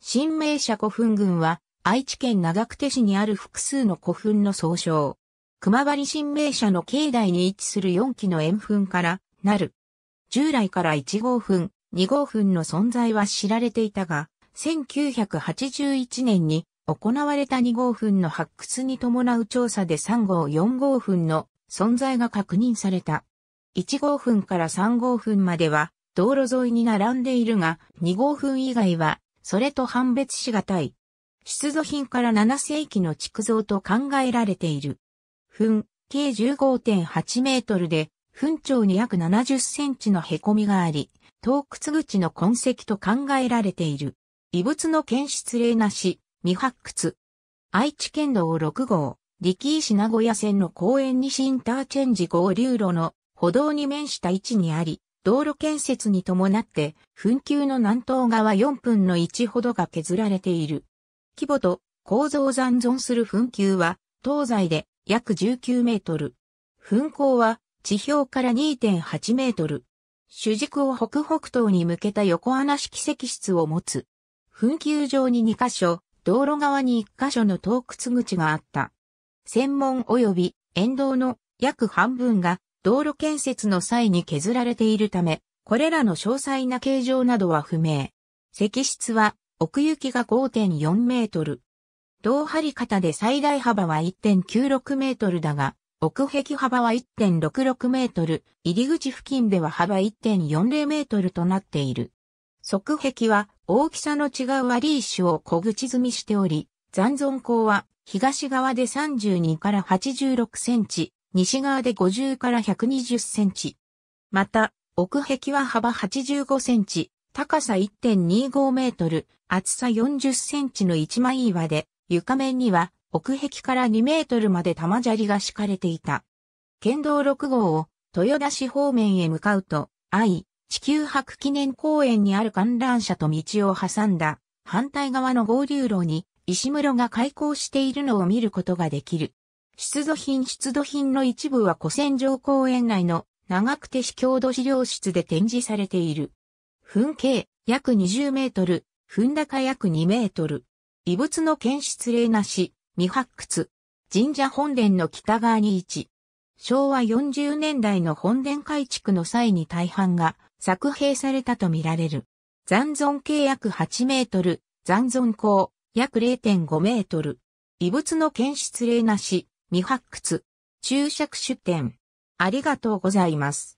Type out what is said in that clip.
新名社古墳群は、愛知県長久手市にある複数の古墳の総称。熊張新名社の境内に位置する4基の円墳から、なる。従来から1号墳、2号墳の存在は知られていたが、1981年に行われた2号墳の発掘に伴う調査で3号4号墳の存在が確認された。1号墳から3号墳までは道路沿いに並んでいるが、2号墳以外はそれと判別しがたい。出土品から7世紀の築造と考えられている。墳、計15.8メートルで、墳長に約70センチの凹みがあり、洞窟口の痕跡と考えられている。異物の検出例なし、未発掘。愛知県道6号、力石名古屋線の公園西インターチェンジ合流路の歩道に面した位置にあり、道路建設に伴って、墳丘の南東側4分の1ほどが削られている。規模と構造残存する墳丘は、東西で約19メートル。墳坑は地表から2.8メートル。主軸を北北東に向けた横穴式石室を持つ。墳丘上に2箇所、道路側に1箇所の洞窟口があった。専門及び沿道の約半分が道路建設の際に削られているため、これらの詳細な形状などは不明。石室は奥行きが5.4メートル。銅張り方で最大幅は1.96メートルだが、奥壁幅は1.66メートル、入り口付近では幅1.40メートルとなっている。側壁は大きさの違う割り石を小口積みしており、残存口は東側で32から86センチ、西側で50から120センチ。また、奥壁は幅85センチ、高さ1.25メートル、厚さ40センチの一枚岩で、床面には奥壁から2メートルまで玉砂利が敷かれていた。県道6号を豊田市方面へ向かうと、愛、地球博記念公園にある観覧車と道を挟んだ反対側の合流路に石室が開港しているのを見ることができる。出土品出土品の一部は古戦場公園内の長久手市郷土資料室で展示されている。噴径約20メートル、噴高約2メートル。異物の検出例なし、未発掘。神社本殿の北側に位置。昭和40年代の本殿改築の際に大半が作兵されたとみられる。残存径約8メートル、残存高約0.5メートル。異物の検出例なし、未発掘、注釈出展。ありがとうございます。